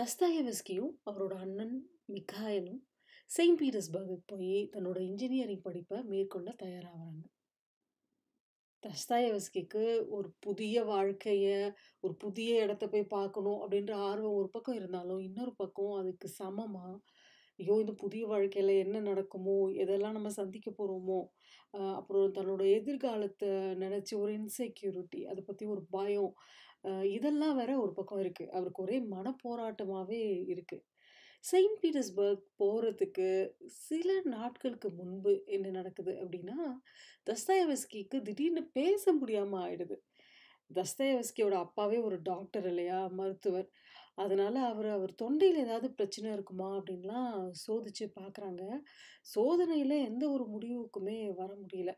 தஸ்தாயவஸ்கியும் அவரோட அண்ணன் மிகாயலும் செயின்ட் பீட்டர்ஸ்பர்குக்கு போய் தன்னோட இன்ஜினியரிங் படிப்பை மேற்கொள்ள தயாராகிறாங்க தஸ்தாயவஸ்கிக்கு ஒரு புதிய வாழ்க்கையை ஒரு புதிய இடத்த போய் பார்க்கணும் அப்படின்ற ஆர்வம் ஒரு பக்கம் இருந்தாலும் இன்னொரு பக்கம் அதுக்கு சமமாக ஐயோ இந்த புதிய வாழ்க்கையில் என்ன நடக்குமோ எதெல்லாம் நம்ம சந்திக்க போகிறோமோ அப்புறம் தன்னோட எதிர்காலத்தை நினச்சி ஒரு இன்செக்யூரிட்டி அதை பற்றி ஒரு பயம் இதெல்லாம் வேற ஒரு பக்கம் இருக்குது அவருக்கு ஒரே மனப்போராட்டமாகவே இருக்குது செயின்ட் பீட்டர்ஸ்பர்க் போகிறதுக்கு சில நாட்களுக்கு முன்பு என்ன நடக்குது அப்படின்னா தஸ்தாயவஸ்கிக்கு திடீர்னு பேச முடியாமல் ஆயிடுது தஸ்தாயவஸ்கியோட அப்பாவே ஒரு டாக்டர் இல்லையா மருத்துவர் அதனால் அவர் அவர் தொண்டையில் ஏதாவது பிரச்சனை இருக்குமா அப்படின்லாம் சோதிச்சு பார்க்குறாங்க சோதனையில் எந்த ஒரு முடிவுக்குமே வர முடியல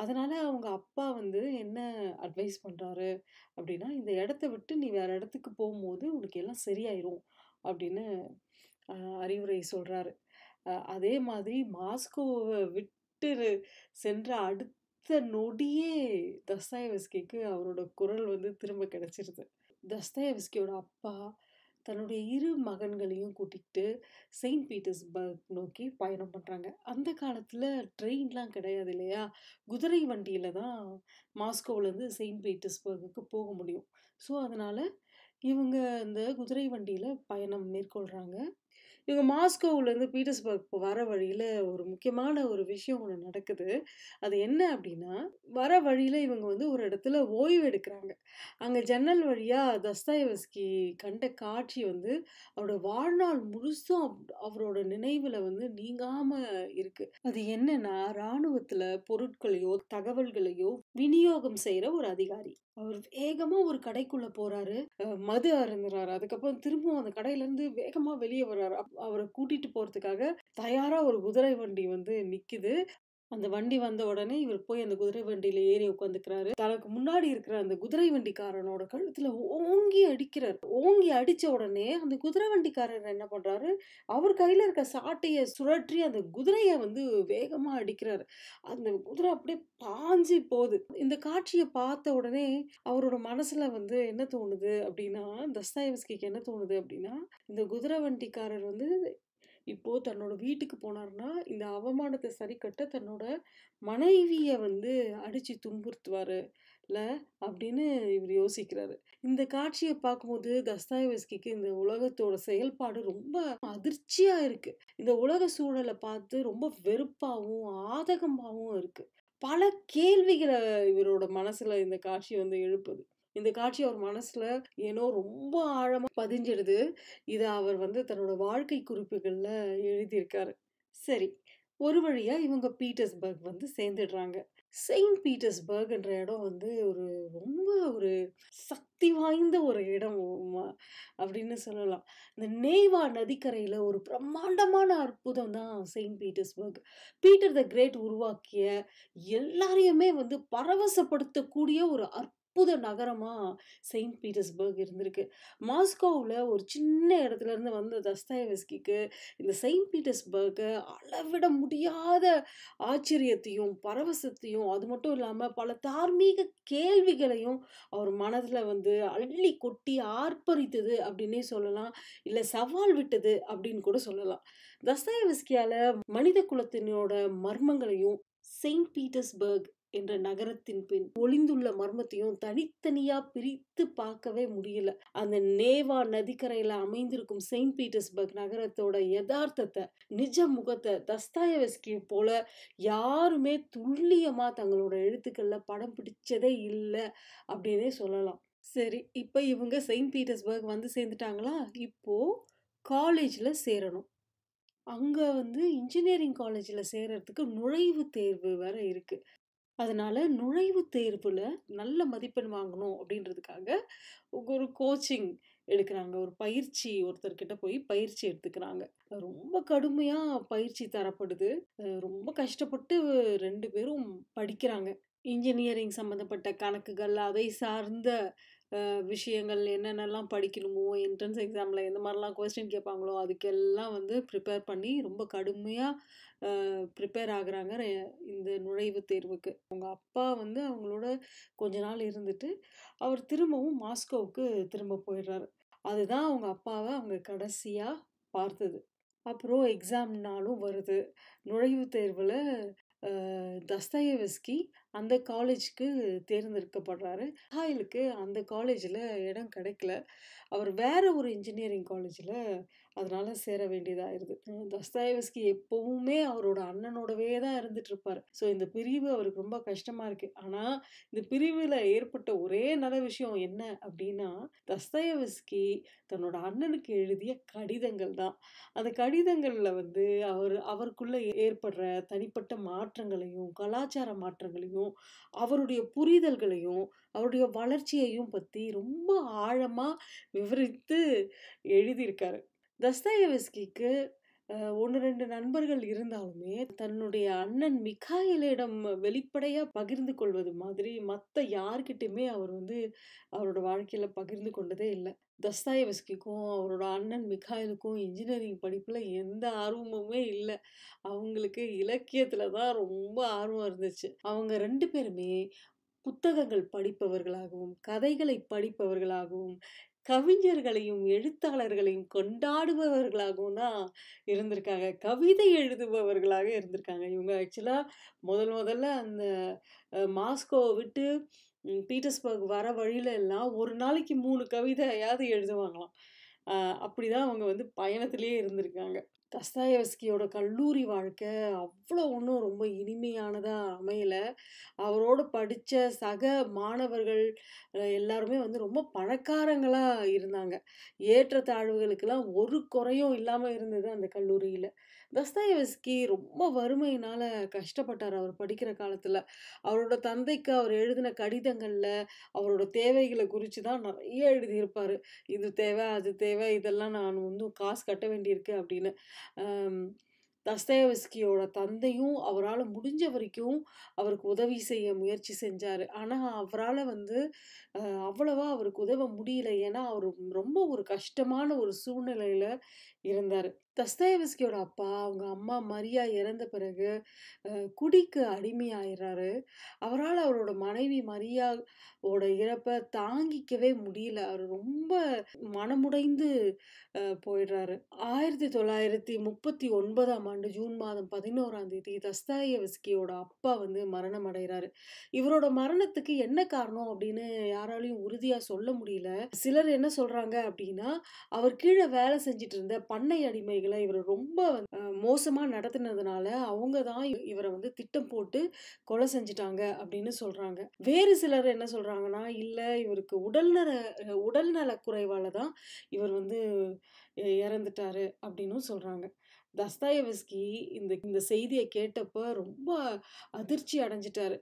அதனால் அவங்க அப்பா வந்து என்ன அட்வைஸ் பண்ணுறாரு அப்படின்னா இந்த இடத்த விட்டு நீ வேறு இடத்துக்கு போகும்போது உனக்கு எல்லாம் சரியாயிரும் அப்படின்னு அறிவுரை சொல்கிறாரு அதே மாதிரி மாஸ்கோவை விட்டு சென்ற அடுத்த நொடியே தஸ்தாயவஸ்கிக்கு அவரோட குரல் வந்து திரும்ப கிடச்சிருது தஸ்தாயவஸ்கியோட அப்பா தன்னுடைய இரு மகன்களையும் கூட்டிகிட்டு செயின்ட் பீட்டர்ஸ்பர்க் நோக்கி பயணம் பண்ணுறாங்க அந்த காலத்தில் ட்ரெயின்லாம் கிடையாது இல்லையா குதிரை வண்டியில் தான் மாஸ்கோவிலேருந்து செயின்ட் பீட்டர்ஸ்பர்க்கு போக முடியும் ஸோ அதனால் இவங்க இந்த குதிரை வண்டியில் பயணம் மேற்கொள்கிறாங்க இவங்க மாஸ்கோவிலேருந்து பீட்டர்ஸ்பர்க் வர வழியில் ஒரு முக்கியமான ஒரு விஷயம் ஒன்று நடக்குது அது என்ன அப்படின்னா வர வழியில் இவங்க வந்து ஒரு இடத்துல ஓய்வு எடுக்கிறாங்க அங்கே ஜன்னல் வழியாக தஸ்தாயவஸ்கி கண்ட காட்சி வந்து அவரோட வாழ்நாள் முழுசும் அவரோட நினைவில் வந்து நீங்காமல் இருக்குது அது என்னன்னா இராணுவத்தில் பொருட்களையோ தகவல்களையோ விநியோகம் செய்கிற ஒரு அதிகாரி அவர் வேகமா ஒரு கடைக்குள்ள போறாரு மது அருந்துறாரு அதுக்கப்புறம் திரும்பவும் அந்த கடையில இருந்து வேகமா வெளியே வர்றாரு அவரை கூட்டிட்டு போறதுக்காக தயாரா ஒரு குதிரை வண்டி வந்து நிக்குது அந்த வண்டி வந்த உடனே இவர் போய் அந்த குதிரை வண்டியில ஏறி உட்காந்துக்கிறாரு தனக்கு முன்னாடி இருக்கிற அந்த குதிரை வண்டிக்காரனோட கழுத்துல ஓங்கி அடிக்கிறார் ஓங்கி அடிச்ச உடனே அந்த குதிரை வண்டிக்காரர் என்ன பண்றாரு அவர் கையில இருக்க சாட்டைய சுழற்றி அந்த குதிரையை வந்து வேகமா அடிக்கிறாரு அந்த குதிரை அப்படியே பாஞ்சி போகுது இந்த காட்சியை பார்த்த உடனே அவரோட மனசுல வந்து என்ன தோணுது அப்படின்னா தஸ்தாயவஸ்கிக்கு என்ன தோணுது அப்படின்னா இந்த குதிரை வண்டிக்காரர் வந்து இப்போது தன்னோட வீட்டுக்கு போனார்னா இந்த அவமானத்தை சரி கட்ட தன்னோட மனைவியை வந்து அடித்து துன்புறுத்துவார் இல்லை அப்படின்னு இவர் யோசிக்கிறாரு இந்த காட்சியை பார்க்கும்போது தஸ்தாயவஸ்கிக்கு இந்த உலகத்தோட செயல்பாடு ரொம்ப அதிர்ச்சியாக இருக்குது இந்த உலக சூழலை பார்த்து ரொம்ப வெறுப்பாகவும் ஆதகமாகவும் இருக்குது பல கேள்விகளை இவரோட மனசில் இந்த காட்சி வந்து எழுப்புது இந்த காட்சி அவர் மனசில் ஏனோ ரொம்ப ஆழமாக பதிஞ்சிடுது இதை அவர் வந்து தன்னோட வாழ்க்கை குறிப்புகளில் எழுதியிருக்காரு சரி ஒரு வழியாக இவங்க பீட்டர்ஸ்பர்க் வந்து சேர்ந்துடுறாங்க செயின்ட் பீட்டர்ஸ்பர்க்ன்ற இடம் வந்து ஒரு ரொம்ப ஒரு சக்தி வாய்ந்த ஒரு இடம் அப்படின்னு சொல்லலாம் இந்த நேவா நதிக்கரையில் ஒரு பிரம்மாண்டமான அற்புதம் தான் Saint Petersburg Peter the Great உருவாக்கிய எல்லாரையுமே வந்து பரவசப்படுத்தக்கூடிய ஒரு அற்புதம் அற்புத நகரமாக செயின்ட் பீட்டர்ஸ்பர்க் இருந்திருக்கு மாஸ்கோவில் ஒரு சின்ன இடத்துலேருந்து வந்த தஸ்தாயவஸ்கிக்கு இந்த செயின்ட் பீட்டர்ஸ்பர்க்கை அளவிட முடியாத ஆச்சரியத்தையும் பரவசத்தையும் அது மட்டும் இல்லாமல் பல தார்மீக கேள்விகளையும் அவர் மனதில் வந்து அள்ளி கொட்டி ஆர்ப்பரித்தது அப்படின்னே சொல்லலாம் இல்லை சவால் விட்டது அப்படின்னு கூட சொல்லலாம் தஸ்தாயவஸ்கியால் மனித குலத்தினோட மர்மங்களையும் செயின்ட் பீட்டர்ஸ்பர்க் என்ற நகரத்தின் பின் ஒளிந்துள்ள மர்மத்தையும் தனித்தனியா பிரித்து பார்க்கவே முடியல அந்த நேவா நதிக்கரையில அமைந்திருக்கும் செயின்ட் பீட்டர்ஸ்பர்க் நகரத்தோட யதார்த்தத்தை நிஜ முகத்தை தஸ்தாயவஸ்கி போல யாருமே துல்லியமா தங்களோட எழுத்துக்கள்ல படம் பிடிச்சதே இல்லை அப்படின்னே சொல்லலாம் சரி இப்போ இவங்க செயின்ட் பீட்டர்ஸ்பர்க் வந்து சேர்ந்துட்டாங்களா இப்போ காலேஜில் சேரணும் அங்கே வந்து இன்ஜினியரிங் காலேஜில் சேர்கிறதுக்கு நுழைவு தேர்வு வேறு இருக்குது அதனால் நுழைவுத் தேர்வில் நல்ல மதிப்பெண் வாங்கணும் அப்படின்றதுக்காக ஒரு கோச்சிங் எடுக்கிறாங்க ஒரு பயிற்சி ஒருத்தர்கிட்ட போய் பயிற்சி எடுத்துக்கிறாங்க ரொம்ப கடுமையாக பயிற்சி தரப்படுது ரொம்ப கஷ்டப்பட்டு ரெண்டு பேரும் படிக்கிறாங்க இன்ஜினியரிங் சம்மந்தப்பட்ட கணக்குகள் அதை சார்ந்த விஷயங்கள் என்னென்னலாம் படிக்கணுமோ என்ட்ரன்ஸ் எக்ஸாமில் எந்த மாதிரிலாம் கொஸ்டின் கேட்பாங்களோ அதுக்கெல்லாம் வந்து ப்ரிப்பேர் பண்ணி ரொம்ப கடுமையாக ப்ரிப்பேர் ஆகுறாங்க இந்த நுழைவுத் தேர்வுக்கு அவங்க அப்பா வந்து அவங்களோட கொஞ்ச நாள் இருந்துட்டு அவர் திரும்பவும் மாஸ்கோவுக்கு திரும்ப போயிடுறாரு அதுதான் அவங்க அப்பாவை அவங்க கடைசியாக பார்த்தது அப்புறம் எக்ஸாம்னாலும் வருது நுழைவுத் தேர்வில் தஸ்தயவஸ்கி அந்த காலேஜுக்கு தேர்ந்தெடுக்கப்படுறாரு ஹாயிலுக்கு அந்த காலேஜில் இடம் கிடைக்கல அவர் வேறு ஒரு இன்ஜினியரிங் காலேஜில் அதனால் சேர வேண்டியதாகிடுது தஸ்தாயவஸ்கி எப்போவுமே அவரோட அண்ணனோடவே தான் இருப்பார் ஸோ இந்த பிரிவு அவருக்கு ரொம்ப கஷ்டமாக இருக்குது ஆனால் இந்த பிரிவில் ஏற்பட்ட ஒரே நல்ல விஷயம் என்ன அப்படின்னா தஸ்தாயவஸ்கி தன்னோட அண்ணனுக்கு எழுதிய கடிதங்கள் தான் அந்த கடிதங்களில் வந்து அவர் அவருக்குள்ளே ஏற்படுற தனிப்பட்ட மாற்றங்களையும் கலாச்சார மாற்றங்களையும் அவருடைய புரிதல்களையும் அவருடைய வளர்ச்சியையும் பற்றி ரொம்ப ஆழமாக விவரித்து எழுதியிருக்காரு தஸ்தயவஸ்கிக்கு ஒன்று ரெண்டு நண்பர்கள் இருந்தாலுமே தன்னுடைய அண்ணன் மிகாயிலிடம் வெளிப்படையாக பகிர்ந்து கொள்வது மாதிரி மற்ற யார்கிட்டையுமே அவர் வந்து அவரோட வாழ்க்கையில் பகிர்ந்து கொண்டதே இல்லை தஸ்தாயவஸ்கிக்கும் அவரோட அண்ணன் மிகாயிலுக்கும் இன்ஜினியரிங் படிப்பில் எந்த ஆர்வமுமே இல்லை அவங்களுக்கு இலக்கியத்தில் தான் ரொம்ப ஆர்வம் இருந்துச்சு அவங்க ரெண்டு பேருமே புத்தகங்கள் படிப்பவர்களாகவும் கதைகளை படிப்பவர்களாகவும் கவிஞர்களையும் எழுத்தாளர்களையும் கொண்டாடுபவர்களாகவும் தான் இருந்திருக்காங்க கவிதை எழுதுபவர்களாக இருந்திருக்காங்க இவங்க ஆக்சுவலாக முதல் முதல்ல அந்த மாஸ்கோவை விட்டு பீட்டர்ஸ்பர்க் வர வழியில எல்லாம் ஒரு நாளைக்கு மூணு கவிதையாவது எழுதுவாங்களாம் அப்படிதான் அவங்க வந்து பயணத்திலேயே இருந்திருக்காங்க தஸ்தாயவஸ்கியோட கல்லூரி வாழ்க்கை அவ்வளோ ஒன்றும் ரொம்ப இனிமையானதாக அமையலை அவரோட படித்த சக மாணவர்கள் எல்லாருமே வந்து ரொம்ப பணக்காரங்களாக இருந்தாங்க ஏற்றத்தாழ்வுகளுக்கெல்லாம் ஒரு குறையும் இல்லாமல் இருந்தது அந்த கல்லூரியில் தஸ்தாயவஸ்கி ரொம்ப வறுமையினால் கஷ்டப்பட்டார் அவர் படிக்கிற காலத்தில் அவரோட தந்தைக்கு அவர் எழுதின கடிதங்களில் அவரோட தேவைகளை குறித்து தான் நிறைய எழுதியிருப்பார் இது தேவை அது தேவை இதெல்லாம் நான் வந்து காசு கட்ட வேண்டியிருக்கு அப்படின்னு தஸ்தேவஸ்கியோட தந்தையும் அவரால் முடிஞ்ச வரைக்கும் அவருக்கு உதவி செய்ய முயற்சி செஞ்சார் ஆனால் அவரால் வந்து அவ்வளவா அவருக்கு உதவ முடியல ஏன்னா அவர் ரொம்ப ஒரு கஷ்டமான ஒரு சூழ்நிலையில் இருந்தார் தஸ்தேவஸ்கியோட அப்பா அவங்க அம்மா மரியா இறந்த பிறகு குடிக்கு அடிமையாயிடுறாரு அவரால் அவரோட மனைவி மரியாவோட இறப்பை தாங்கிக்கவே முடியல அவர் ரொம்ப மனமுடைந்து போயிடுறாரு ஆயிரத்தி தொள்ளாயிரத்தி முப்பத்தி ஒன்பதாம் ஆண்டு ஜூன் மாதம் பதினோராம் தேதி தஸ்தாயவஸ்கியோட அப்பா வந்து மரணம் அடைகிறாரு இவரோட மரணத்துக்கு என்ன காரணம் அப்படின்னு யாராலையும் உறுதியாக சொல்ல முடியல சிலர் என்ன சொல்கிறாங்க அப்படின்னா அவர் கீழே வேலை செஞ்சிட்டு இருந்த பண்ணை அடிமை பிள்ளைகளை இவர் ரொம்ப மோசமாக நடத்தினதுனால அவங்க தான் இவரை வந்து திட்டம் போட்டு கொலை செஞ்சிட்டாங்க அப்படின்னு சொல்கிறாங்க வேறு சிலர் என்ன சொல்கிறாங்கன்னா இல்லை இவருக்கு உடல்நல உடல்நல குறைவால் தான் இவர் வந்து இறந்துட்டாரு அப்படின்னும் சொல்கிறாங்க தஸ்தாயவஸ்கி இந்த இந்த செய்தியை கேட்டப்போ ரொம்ப அதிர்ச்சி அடைஞ்சிட்டாரு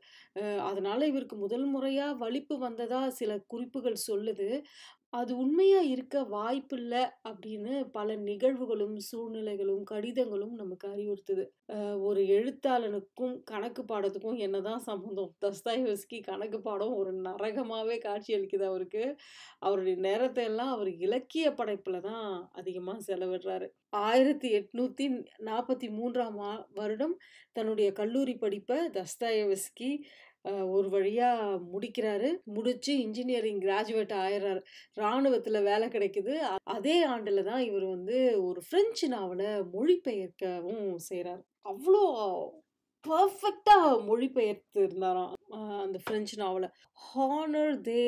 அதனால் இவருக்கு முதல் முறையாக வலிப்பு வந்ததாக சில குறிப்புகள் சொல்லுது அது உண்மையா இருக்க வாய்ப்பில்லை அப்படின்னு பல நிகழ்வுகளும் சூழ்நிலைகளும் கடிதங்களும் நமக்கு அறிவுறுத்துது ஒரு எழுத்தாளனுக்கும் கணக்கு பாடத்துக்கும் என்னதான் சம்மந்தம் தஸ்தாயவஸ்கி கணக்கு பாடம் ஒரு நரகமாகவே காட்சியளிக்குது அவருக்கு அவருடைய நேரத்தை எல்லாம் அவர் இலக்கிய படைப்பில் தான் அதிகமாக செலவிடுறாரு ஆயிரத்தி எட்நூற்றி நாற்பத்தி மூன்றாம் வருடம் தன்னுடைய கல்லூரி படிப்பை தஸ்தாயவஸ்கி ஒரு வழியாக முடிக்கிறாரு முடித்து இன்ஜினியரிங் கிராஜுவேட் ஆயிடுறாரு இராணுவத்தில் வேலை கிடைக்குது அதே ஆண்டில் தான் இவர் வந்து ஒரு ஃப்ரெஞ்சு நாவலை மொழிபெயர்க்கவும் செய்கிறார் அவ்வளோ பர்ஃபெக்டாக மொழிபெயர்த்து இருந்தாராம் அந்த ஃப்ரெஞ்சு நாவலை ஹானர் தே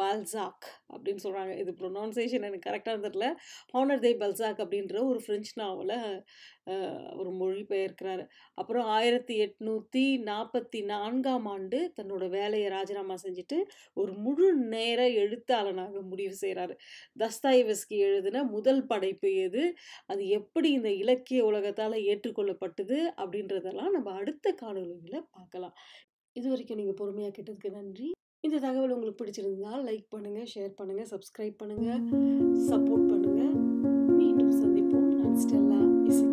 பால்சாக் அப்படின்னு சொல்கிறாங்க இது ப்ரொனவுன்சேஷன் எனக்கு கரெக்டாக தெரில ஹோனர் தே பல்சாக் அப்படின்ற ஒரு ஃப்ரெஞ்ச் நாவலை ஒரு மொழிபெயர்க்கிறாரு அப்புறம் ஆயிரத்தி எட்நூற்றி நாற்பத்தி நான்காம் ஆண்டு தன்னோட வேலையை ராஜினாமா செஞ்சுட்டு ஒரு முழு நேர எழுத்தாளனாக முடிவு செய்கிறாரு தஸ்தாயவஸ்கி எழுதின முதல் படைப்பு எது அது எப்படி இந்த இலக்கிய உலகத்தால் ஏற்றுக்கொள்ளப்பட்டது அப்படின்றதெல்லாம் நம்ம அடுத்த காணொலியில் பார்க்கலாம் இது வரைக்கும் நீங்கள் பொறுமையாக கேட்டதுக்கு நன்றி இந்த தகவல் உங்களுக்கு பிடிச்சிருந்தால் லைக் பண்ணுங்கள் ஷேர் பண்ணுங்கள் சப்ஸ்கிரைப் பண்ணுங்கள் சப்போர்ட் பண்ணுங்கள் மீண்டும் சந்திப்போம் நான் ஸ்டெல்லா இசை